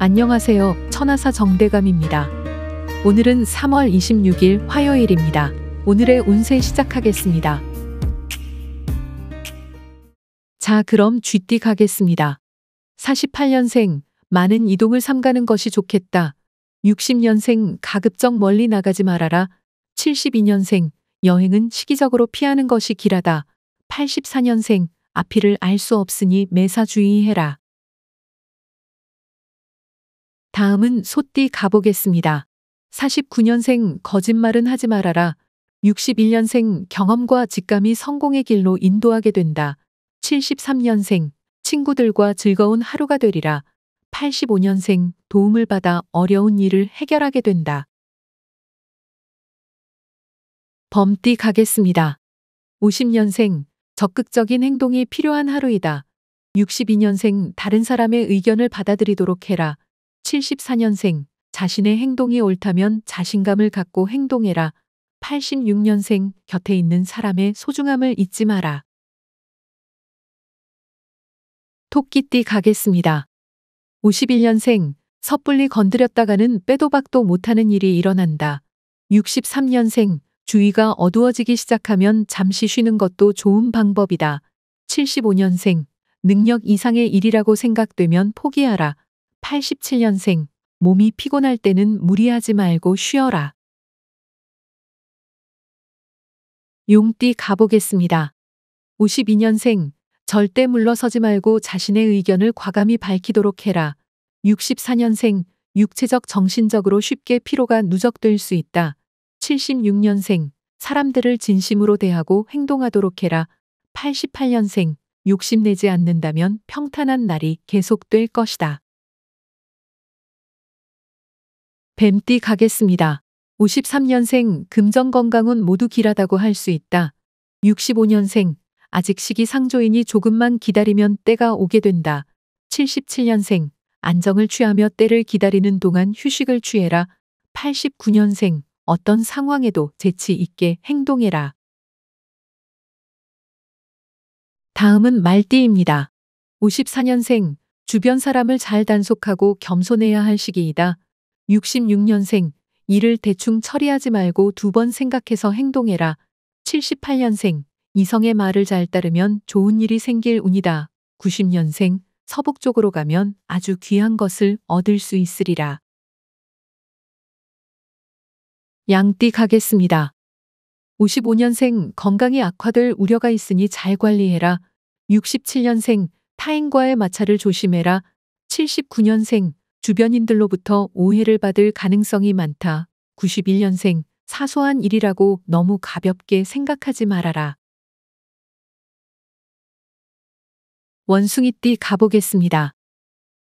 안녕하세요. 천하사 정대감입니다. 오늘은 3월 26일 화요일입니다. 오늘의 운세 시작하겠습니다. 자, 그럼 쥐띠 가겠습니다. 48년생, 많은 이동을 삼가는 것이 좋겠다. 60년생, 가급적 멀리 나가지 말아라. 72년생, 여행은 시기적으로 피하는 것이 길하다. 84년생, 앞이를 알 수 없으니 매사 주의해라. 다음은 소띠 가보겠습니다. 49년생 거짓말은 하지 말아라. 61년생 경험과 직감이 성공의 길로 인도하게 된다. 73년생 친구들과 즐거운 하루가 되리라. 85년생 도움을 받아 어려운 일을 해결하게 된다. 범띠 가겠습니다. 50년생 적극적인 행동이 필요한 하루이다. 62년생 다른 사람의 의견을 받아들이도록 해라. 74년생 자신의 행동이 옳다면 자신감을 갖고 행동해라. 86년생 곁에 있는 사람의 소중함을 잊지 마라. 토끼띠 가겠습니다. 51년생 섣불리 건드렸다가는 빼도 박도 못하는 일이 일어난다. 63년생 주위가 어두워지기 시작하면 잠시 쉬는 것도 좋은 방법이다. 75년생 능력 이상의 일이라고 생각되면 포기하라. 87년생, 몸이 피곤할 때는 무리하지 말고 쉬어라. 용띠 가보겠습니다. 52년생, 절대 물러서지 말고 자신의 의견을 과감히 밝히도록 해라. 64년생, 육체적 정신적으로 쉽게 피로가 누적될 수 있다. 76년생, 사람들을 진심으로 대하고 행동하도록 해라. 88년생, 욕심내지 않는다면 평탄한 날이 계속될 것이다. 뱀띠 가겠습니다. 53년생 금전건강은 모두 길하다고 할 수 있다. 65년생 아직 시기 상조이니 조금만 기다리면 때가 오게 된다. 77년생 안정을 취하며 때를 기다리는 동안 휴식을 취해라. 89년생 어떤 상황에도 재치 있게 행동해라. 다음은 말띠입니다. 54년생 주변 사람을 잘 단속하고 겸손해야 할 시기이다. 66년생, 일을 대충 처리하지 말고 두 번 생각해서 행동해라. 78년생, 이성의 말을 잘 따르면 좋은 일이 생길 운이다. 90년생, 서북 쪽으로 가면 아주 귀한 것을 얻을 수 있으리라. 양띠 가겠습니다. 55년생 건강이 악화될 우려가 있으니 잘 관리해라. 67년생 타인과의 마찰을 조심해라. 79년생 주변인들로부터 오해를 받을 가능성이 많다. 91년생, 사소한 일이라고 너무 가볍게 생각하지 말아라. 원숭이띠 가보겠습니다.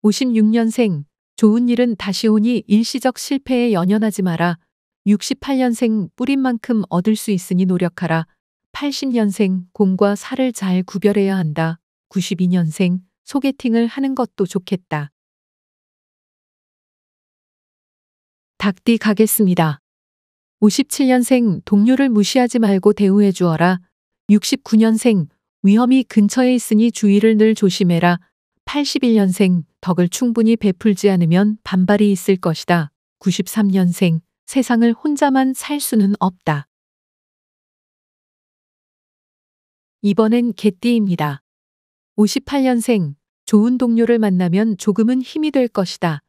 56년생, 좋은 일은 다시 오니 일시적 실패에 연연하지 마라. 68년생, 뿌린 만큼 얻을 수 있으니 노력하라. 80년생, 공과 살을 잘 구별해야 한다. 92년생, 소개팅을 하는 것도 좋겠다. 닭띠 가겠습니다. 57년생 동료를 무시하지 말고 대우해 주어라. 69년생 위험이 근처에 있으니 주의를 늘 조심해라. 81년생 덕을 충분히 베풀지 않으면 반발이 있을 것이다. 93년생 세상을 혼자만 살 수는 없다. 이번엔 개띠입니다. 58년생 좋은 동료를 만나면 조금은 힘이 될 것이다.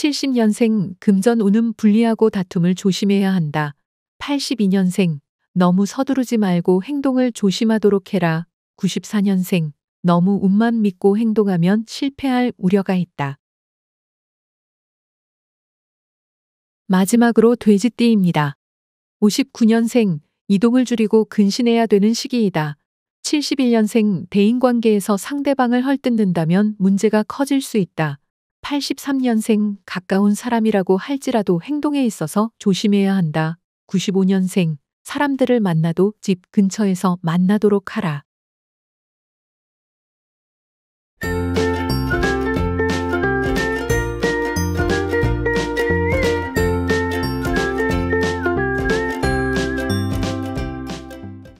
70년생 금전 운음 분리하고 다툼을 조심해야 한다. 82년생 너무 서두르지 말고 행동을 조심하도록 해라. 94년생 너무 운만 믿고 행동하면 실패할 우려가 있다. 마지막으로 돼지띠입니다. 59년생 이동을 줄이고 근신해야 되는 시기이다. 71년생 대인관계에서 상대방을 헐뜯는다면 문제가 커질 수 있다. 83년생 가까운 사람이라고 할지라도 행동에 있어서 조심해야 한다. 95년생 사람들을 만나도 집 근처에서 만나도록 하라.